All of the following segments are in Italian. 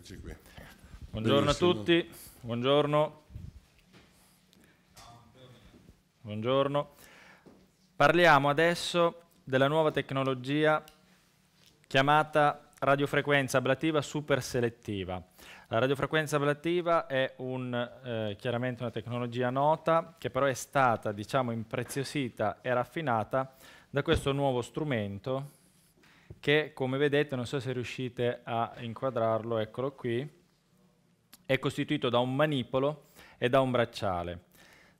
Eccoci qui. Buongiorno Benissimo. a tutti, buongiorno. Buongiorno. Parliamo adesso della nuova tecnologia chiamata radiofrequenza ablativa superselettiva. La radiofrequenza ablativa è un, eh, chiaramente una tecnologia nota che però è stata diciamo, impreziosita e raffinata da questo nuovo strumento che come vedete, non so se riuscite a inquadrarlo, eccolo qui, è costituito da un manipolo e da un bracciale.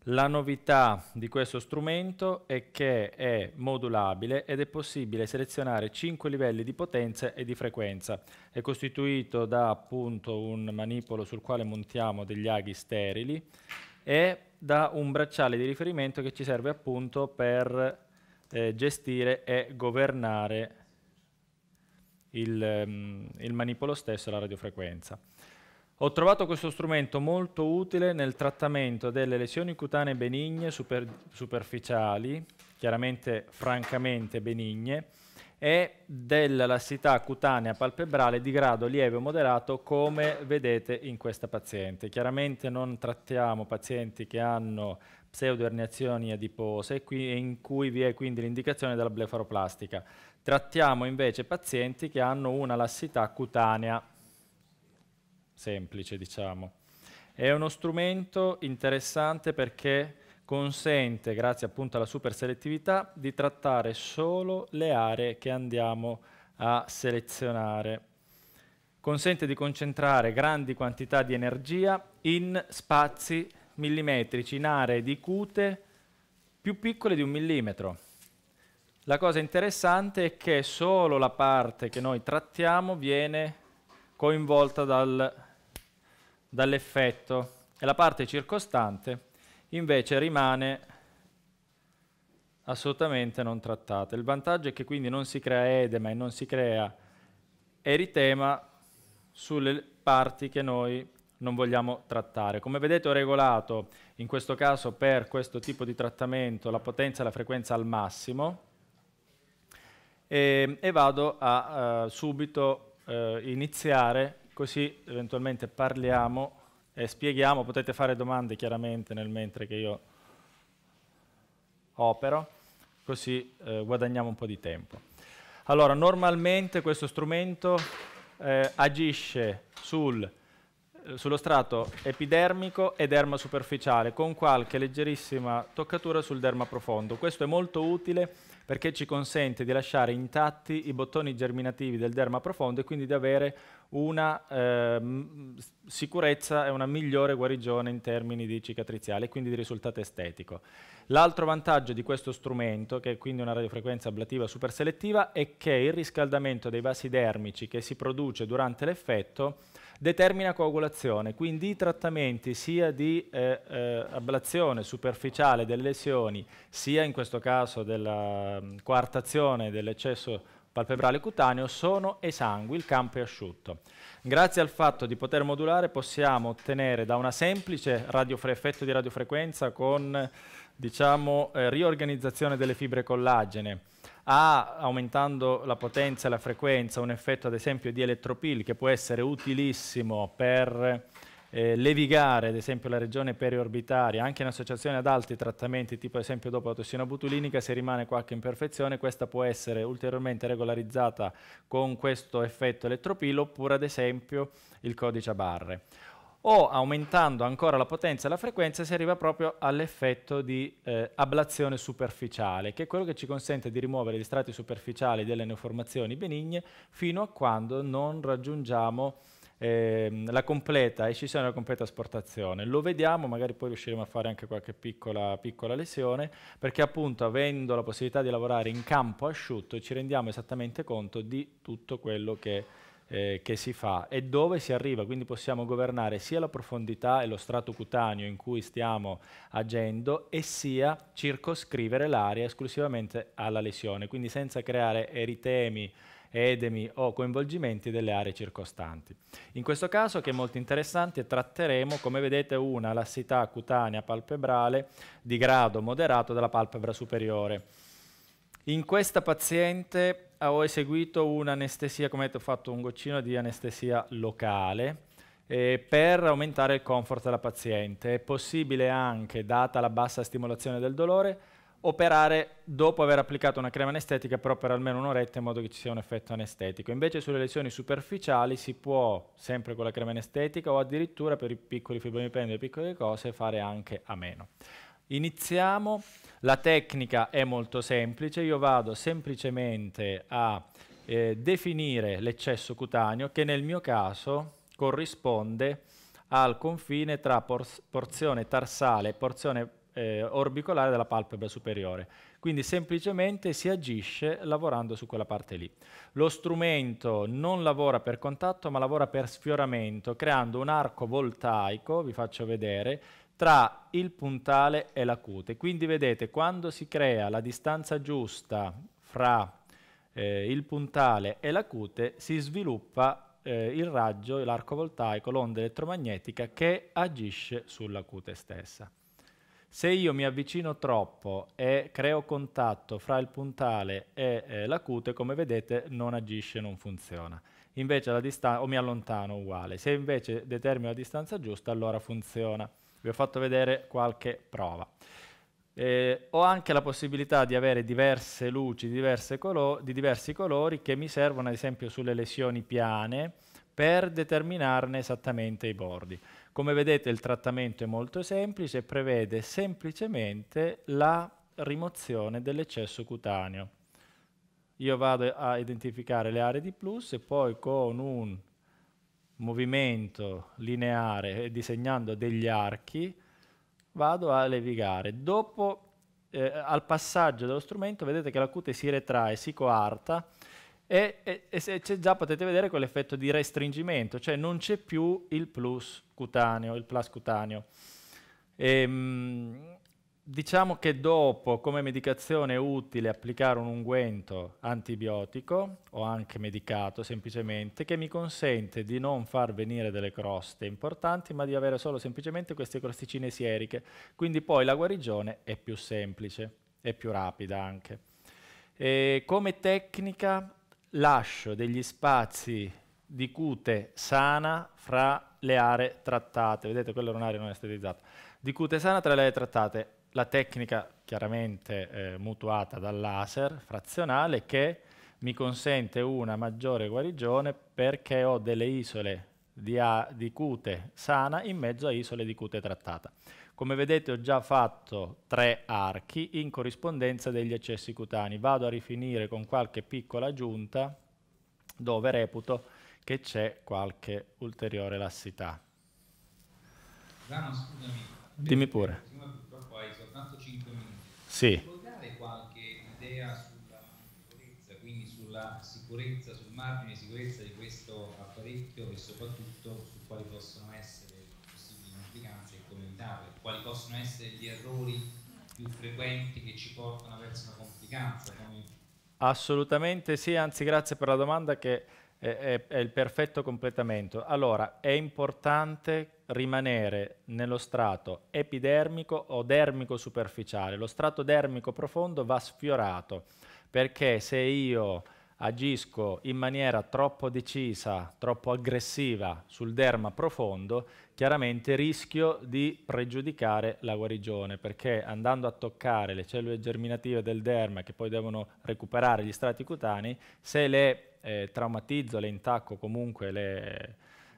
La novità di questo strumento è che è modulabile ed è possibile selezionare 5 livelli di potenza e di frequenza. È costituito da appunto un manipolo sul quale montiamo degli aghi sterili e da un bracciale di riferimento che ci serve appunto per eh, gestire e governare il, ehm, il manipolo stesso e la radiofrequenza. Ho trovato questo strumento molto utile nel trattamento delle lesioni cutanee benigne super, superficiali, chiaramente francamente benigne, e della lassità cutanea palpebrale di grado lieve o moderato come vedete in questa paziente. Chiaramente non trattiamo pazienti che hanno pseudoerniazioni adipose e in cui vi è quindi l'indicazione della blefaroplastica. Trattiamo invece pazienti che hanno una lassità cutanea, semplice diciamo. È uno strumento interessante perché consente, grazie appunto alla superselettività, di trattare solo le aree che andiamo a selezionare. Consente di concentrare grandi quantità di energia in spazi millimetrici, in aree di cute più piccole di un millimetro. La cosa interessante è che solo la parte che noi trattiamo viene coinvolta dal, dall'effetto e la parte circostante invece rimane assolutamente non trattata. Il vantaggio è che quindi non si crea edema e non si crea eritema sulle parti che noi non vogliamo trattare. Come vedete ho regolato in questo caso per questo tipo di trattamento la potenza e la frequenza al massimo, e, ehm, e vado a uh, subito uh, iniziare, così eventualmente parliamo e spieghiamo, potete fare domande chiaramente nel mentre che io opero, così uh, guadagniamo un po' di tempo. Allora, normalmente questo strumento agisce sul sullo strato epidermico e derma superficiale con qualche leggerissima toccatura sul derma profondo. Questo è molto utile perché ci consente di lasciare intatti i bottoni germinativi del derma profondo e quindi di avere una eh, sicurezza e una migliore guarigione in termini di cicatriziale e quindi di risultato estetico. L'altro vantaggio di questo strumento, che è quindi una radiofrequenza ablativa superselettiva, è che il riscaldamento dei vasi dermici che si produce durante l'effetto determina coagulazione, quindi i trattamenti sia di eh, eh, ablazione superficiale delle lesioni, sia in questo caso della mh, mm, coartazione dell'eccesso palpebrale cutaneo sono esangui, il campo è asciutto. Grazie al fatto di poter modulare possiamo ottenere da una semplice effetto di radiofrequenza con diciamo, eh, riorganizzazione delle fibre collagene, ha, aumentando la potenza e la frequenza, un effetto ad esempio di elettropil che può essere utilissimo per eh, levigare ad esempio la regione periorbitaria, anche in associazione ad altri trattamenti, tipo ad esempio dopo la tossina butulinica, se rimane qualche imperfezione, questa può essere ulteriormente regolarizzata con questo effetto elettropil oppure ad esempio il codice a barre o aumentando ancora la potenza e la frequenza si arriva proprio all'effetto di eh, ablazione superficiale, che è quello che ci consente di rimuovere gli strati superficiali delle neoformazioni benigne fino a quando non raggiungiamo ehm, la completa escissione la completa asportazione. Lo vediamo, magari poi riusciremo a fare anche qualche piccola, piccola lesione, perché appunto avendo la possibilità di lavorare in campo asciutto ci rendiamo esattamente conto di tutto quello che eh, che si fa e dove si arriva, quindi possiamo governare sia la profondità e lo strato cutaneo in cui stiamo agendo e sia circoscrivere l'area esclusivamente alla lesione, quindi senza creare eritemi edemi o coinvolgimenti delle aree circostanti. In questo caso, che è molto interessante, tratteremo, come vedete, una lassità cutanea palpebrale di grado moderato della palpebra superiore. In questa paziente ho eseguito un'anestesia, come detto, ho fatto un goccino di anestesia locale eh, per aumentare il comfort della paziente. È possibile anche, data la bassa stimolazione del dolore, operare dopo aver applicato una crema anestetica però per almeno un'oretta in modo che ci sia un effetto anestetico. Invece sulle lesioni superficiali si può, sempre con la crema anestetica o addirittura per i piccoli fibromipendi e piccole cose, fare anche a meno. Iniziamo, la tecnica è molto semplice, io vado semplicemente a eh, definire l'eccesso cutaneo che nel mio caso corrisponde al confine tra por porzione tarsale e porzione eh, orbicolare della palpebra superiore. Quindi semplicemente si agisce lavorando su quella parte lì. Lo strumento non lavora per contatto ma lavora per sfioramento, creando un arco voltaico, vi faccio vedere, tra il puntale e la cute. Quindi vedete, quando si crea la distanza giusta fra eh, il puntale e la cute, si sviluppa eh, il raggio, l'arco voltaico, l'onda elettromagnetica che agisce sulla cute stessa. Se io mi avvicino troppo e creo contatto fra il puntale e eh, la cute, come vedete non agisce, non funziona. Invece la distanza, o mi allontano uguale. Se invece determino la distanza giusta, allora funziona vi ho fatto vedere qualche prova. Eh, ho anche la possibilità di avere diverse luci diverse di diversi colori che mi servono ad esempio sulle lesioni piane per determinarne esattamente i bordi. Come vedete il trattamento è molto semplice e prevede semplicemente la rimozione dell'eccesso cutaneo. Io vado a identificare le aree di plus e poi con un movimento lineare disegnando degli archi, vado a levigare. Dopo, eh, al passaggio dello strumento, vedete che la cute si retrae, si coarta e, e, e già potete vedere quell'effetto di restringimento, cioè non c'è più il plus cutaneo, il plus cutaneo. E, ehm, mh, Diciamo che dopo come medicazione è utile applicare un unguento antibiotico o anche medicato semplicemente che mi consente di non far venire delle croste importanti ma di avere solo semplicemente queste crosticine sieriche. Quindi poi la guarigione è più semplice e più rapida anche. E come tecnica lascio degli spazi di cute sana fra le aree trattate. Vedete, quella è un'area non estetizzata. Di cute sana tra le aree trattate la tecnica chiaramente eh, mutuata dal laser frazionale che mi consente una maggiore guarigione perché ho delle isole di, a, di cute sana in mezzo a isole di cute trattata. Come vedete ho già fatto tre archi in corrispondenza degli accessi cutanei. Vado a rifinire con qualche piccola giunta dove reputo che c'è qualche ulteriore lassità. Dano, scusami. Dimmi pure. Sì. Può dare qualche idea sulla sicurezza, quindi sulla sicurezza, sul margine di sicurezza di questo apparecchio e soprattutto su quali possono essere le possibili complicanze e come evitarle, quali possono essere gli errori più frequenti che ci portano verso una complicanza? Come... Assolutamente sì, anzi grazie per la domanda che è, è, il perfetto completamento. Allora, è importante rimanere nello strato epidermico o dermico superficiale. Lo strato dermico profondo va sfiorato, perché se io agisco in maniera troppo decisa, troppo aggressiva sul derma profondo, chiaramente rischio di pregiudicare la guarigione, perché andando a toccare le cellule germinative del derma che poi devono recuperare gli strati cutanei, se le eh, traumatizzo, le intacco, comunque le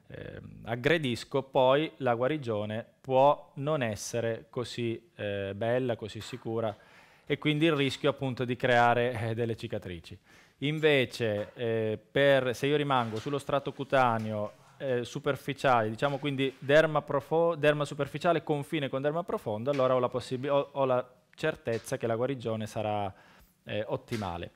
eh, aggredisco, poi la guarigione può non essere così eh, bella, così sicura e quindi il rischio appunto di creare eh, delle cicatrici. Invece eh, per, se io rimango sullo strato cutaneo eh, superficiale, diciamo quindi derma, derma, superficiale confine con derma profonda, allora ho la, ho, ho la certezza che la guarigione sarà eh, ottimale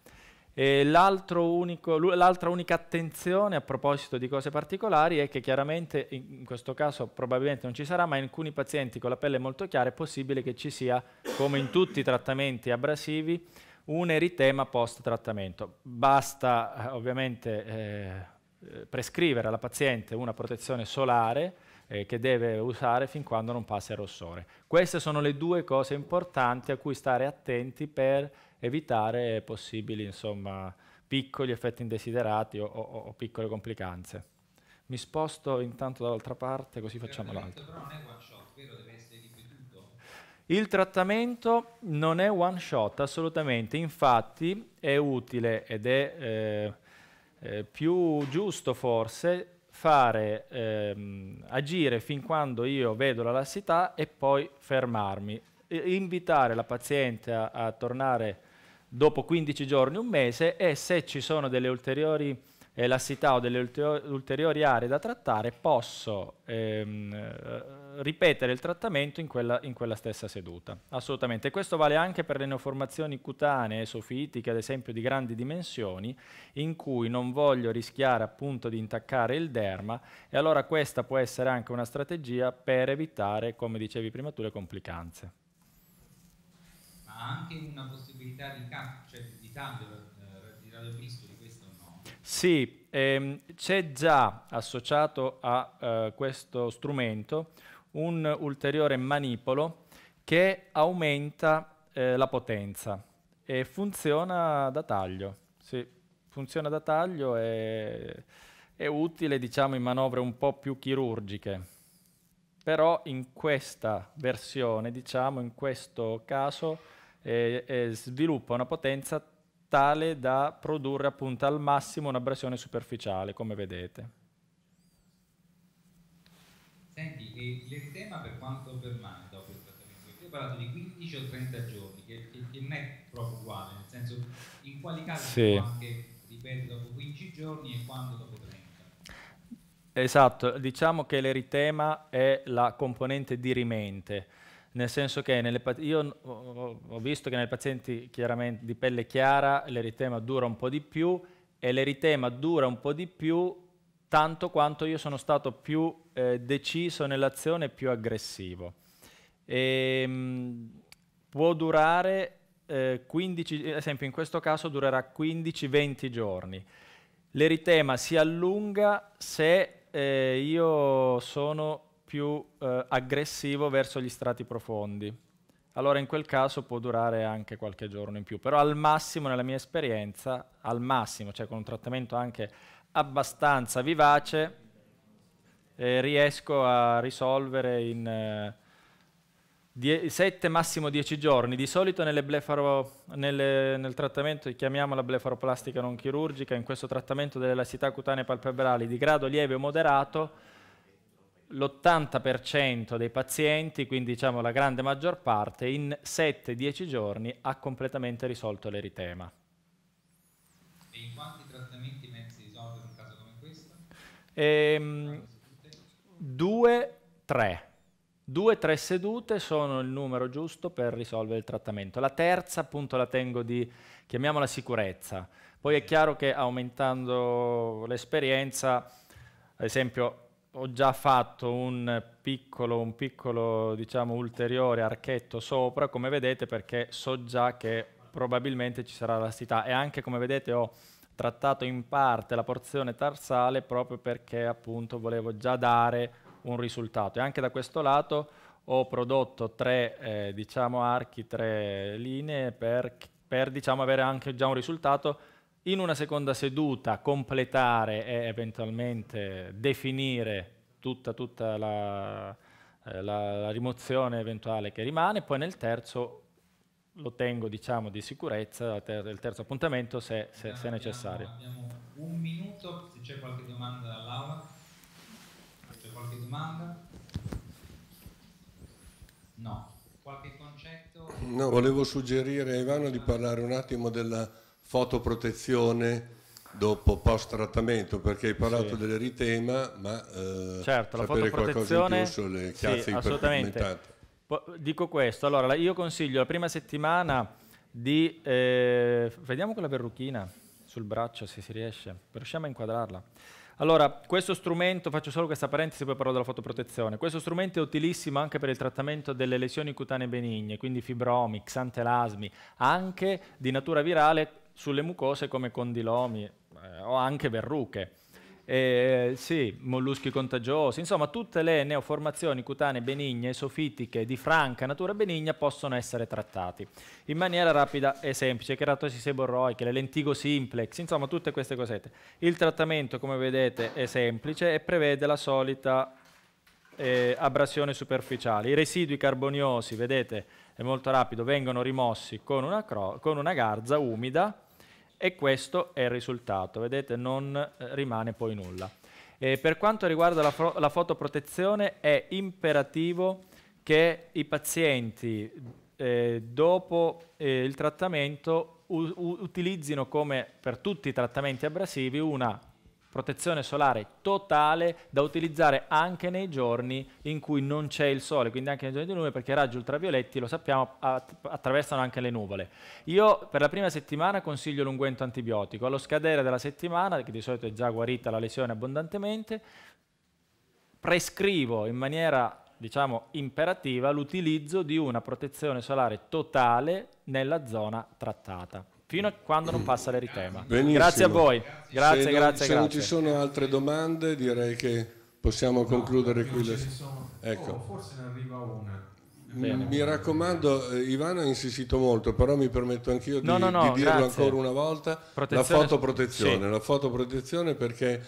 l'altra unica attenzione a proposito di cose particolari è che chiaramente in questo caso probabilmente non ci sarà, ma in alcuni pazienti con la pelle molto chiara è possibile che ci sia, come in tutti i trattamenti abrasivi, un eritema post trattamento. Basta eh, ovviamente eh, prescrivere alla paziente una protezione solare eh, che deve usare fin quando non passa il rossore. Queste sono le due cose importanti a cui stare attenti per evitare possibili insomma, piccoli effetti indesiderati o, o, o, piccole complicanze. Mi sposto intanto dall'altra parte così facciamo eh, l'altro. Il trattamento non è one shot assolutamente, infatti è utile ed è eh, eh, più giusto forse fare ehm, agire fin quando io vedo la lassità e poi fermarmi. E invitare la paziente a, a tornare dopo 15 giorni, un mese e se ci sono delle ulteriori eh, lassità o delle ulteriori aree da trattare posso ehm, eh, ripetere il trattamento in quella, in quella, stessa seduta. Assolutamente. Questo vale anche per le neoformazioni cutanee, sofitiche, ad esempio di grandi dimensioni, in cui non voglio rischiare appunto di intaccare il derma e allora questa può essere anche una strategia per evitare, come dicevi prima tu, le complicanze anche una possibilità di, cioè di cambio eh, di radiopisto di questo o no? Sì, ehm, c'è già associato a eh, questo strumento un ulteriore manipolo che aumenta eh, la potenza e funziona da taglio. Sì, funziona da taglio e è utile diciamo, in manovre un po' più chirurgiche. Però in questa versione, diciamo, in questo caso, eh, eh, sviluppa una potenza tale da produrre appunto al massimo un'abrasione superficiale, come vedete. Senti, eh, l'eczema per quanto permane dopo il trattamento? Io ho parlato di 15 o 30 giorni, che, che, che non è proprio uguale, nel senso in quali casi sì. anche ripetere dopo 15 giorni e quando dopo 30? Esatto, diciamo che l'eritema è la componente dirimente nel senso che nelle, io ho visto che nei pazienti di pelle chiara l'eritema dura un po' di più e l'eritema dura un po' di più tanto quanto io sono stato più eh, deciso nell'azione, e più aggressivo. E, ehm, può durare eh, 15, ad eh, esempio in questo caso durerà 15-20 giorni. L'eritema si allunga se eh, io sono più eh, aggressivo verso gli strati profondi. Allora in quel caso può durare anche qualche giorno in più, però al massimo nella mia esperienza, al massimo, cioè con un trattamento anche abbastanza vivace, eh, riesco a risolvere in eh, 7 massimo 10 giorni. Di solito blefaro, nelle, nel trattamento, chiamiamola blefaroplastica non chirurgica, in questo trattamento delle lassità cutanee palpebrali di grado lieve o moderato, l'80% dei pazienti, quindi diciamo la grande maggior parte, in 7-10 giorni ha completamente risolto l'eritema. E in quanti trattamenti pensi risolvere un caso come questo? Ehm, due, tre. Due, tre sedute sono il numero giusto per risolvere il trattamento. La terza appunto la tengo di, chiamiamola sicurezza. Poi è chiaro che aumentando l'esperienza, ad esempio ho già fatto un piccolo, un piccolo diciamo, ulteriore archetto sopra, come vedete, perché so già che probabilmente ci sarà elastità e anche come vedete ho trattato in parte la porzione tarsale proprio perché appunto volevo già dare un risultato e anche da questo lato ho prodotto tre eh, diciamo archi, tre linee per, per diciamo, avere anche già un risultato in una seconda seduta completare e eventualmente definire tutta, tutta la, eh, la, la, rimozione eventuale che rimane, poi nel terzo lo tengo diciamo, di sicurezza, il terzo appuntamento se, se, se necessario. Abbiamo, abbiamo un minuto, se c'è qualche domanda dall'Aula. C'è qualche domanda? No. Qualche concetto? No, volevo suggerire a Ivano di parlare un attimo della fotoprotezione dopo post trattamento perché hai parlato sì. dell'eritema ma eh, certo, la fotoprotezione, sulle chiazze sì, assolutamente. dico questo, allora io consiglio la prima settimana di eh, vediamo quella verruchina sul braccio se si riesce, riusciamo a inquadrarla. Allora, questo strumento, faccio solo questa parentesi, poi parlo della fotoprotezione. Questo strumento è utilissimo anche per il trattamento delle lesioni cutanee benigne, quindi fibromi, xantelasmi, anche di natura virale sulle mucose come condilomi eh, o anche verruche. Eh, sì, molluschi contagiosi, insomma tutte le neoformazioni cutanee benigne, sofitiche, di franca natura benigna possono essere trattati in maniera rapida e semplice, keratosi seborroiche, le lentigo simplex, insomma tutte queste cosette. Il trattamento come vedete è semplice e prevede la solita eh, abrasione superficiale. I residui carboniosi, vedete, è molto rapido, vengono rimossi con una, con una garza umida e questo è il risultato, vedete non eh, rimane poi nulla. E per quanto riguarda la, fo la, fotoprotezione è imperativo che i pazienti eh, dopo eh, il trattamento utilizzino come per tutti i trattamenti abrasivi una protezione solare totale da utilizzare anche nei giorni in cui non c'è il sole, quindi anche nei giorni di nuvole, perché i raggi ultravioletti, lo sappiamo, attraversano anche le nuvole. Io per la prima settimana consiglio l'unguento antibiotico, allo scadere della settimana, che di solito è già guarita la lesione abbondantemente, prescrivo in maniera diciamo imperativa l'utilizzo di una protezione solare totale nella zona trattata fino a quando non passa l'eritema. Benissimo. Grazie a voi. Grazie, se grazie, non, grazie. Se non ci sono altre domande, direi che possiamo no, concludere qui. Le... Ecco. Oh, forse ne arriva una. Bene. Mi raccomando, eh, Ivano ha insistito molto, però mi permetto anch'io di, no, no, di, dirlo grazie. ancora una volta, protezione, la fotoprotezione, sì. la fotoprotezione perché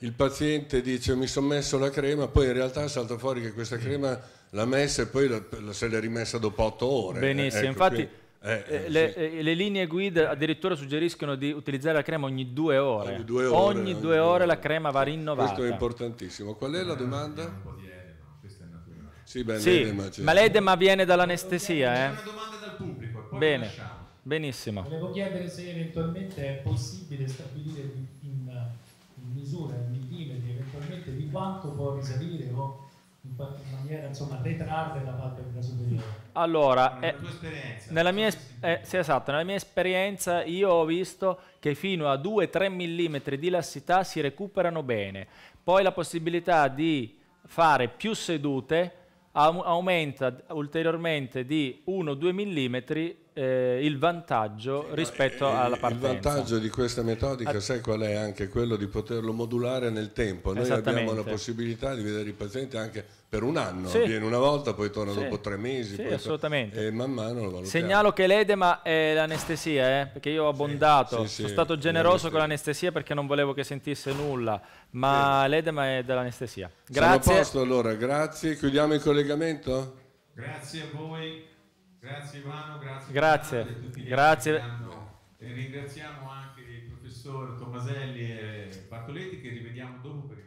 il paziente dice mi sono messo la crema, poi in realtà salta fuori che questa crema l'ha messa e poi la, se l'è rimessa dopo otto ore. Eh, Benissimo, ecco, infatti... Quindi eh, eh, eh, le, sì. Eh, le, linee guida addirittura suggeriscono di utilizzare la crema ogni due ore. Ogni due ore, ogni ogni due ore la crema va rinnovata. Questo è importantissimo. Qual è la domanda? Un po' di edema, questa è naturale. Sì, beh, sì l'edema, ma l'edema viene dall'anestesia. Eh? Una domanda dal pubblico poi Bene. lasciamo. Benissimo. Volevo chiedere se eventualmente è possibile stabilire in, in misura, in millimetri, eventualmente di quanto può risalire o in qualche maniera insomma retrarre la palpebra superiore? Allora, nella, eh, nella mia, eh, sì, esatto, nella mia esperienza io ho visto che fino a 2-3 mm di lassità si recuperano bene, poi la possibilità di fare più sedute aumenta ulteriormente di 1-2 mm eh, il vantaggio rispetto eh, alla partenza. Il vantaggio di questa metodica, sai qual è? Anche quello di poterlo modulare nel tempo. Noi abbiamo la possibilità di vedere il paziente anche per un anno, sì. viene una volta, poi torna sì. dopo tre mesi. Sì, assolutamente. To- e man mano lo valutiamo. Segnalo che l'edema è l'anestesia, eh? perché io ho abbondato, sono stato generoso con l'anestesia perché non volevo che sentisse nulla, ma l'edema è dell'anestesia. Grazie. Siamo a posto allora, grazie. Chiudiamo il collegamento? Grazie a voi. Grazie Ivano, grazie, grazie. grazie. E ringraziamo anche il professor Tommaselli e Bartoletti che rivediamo dopo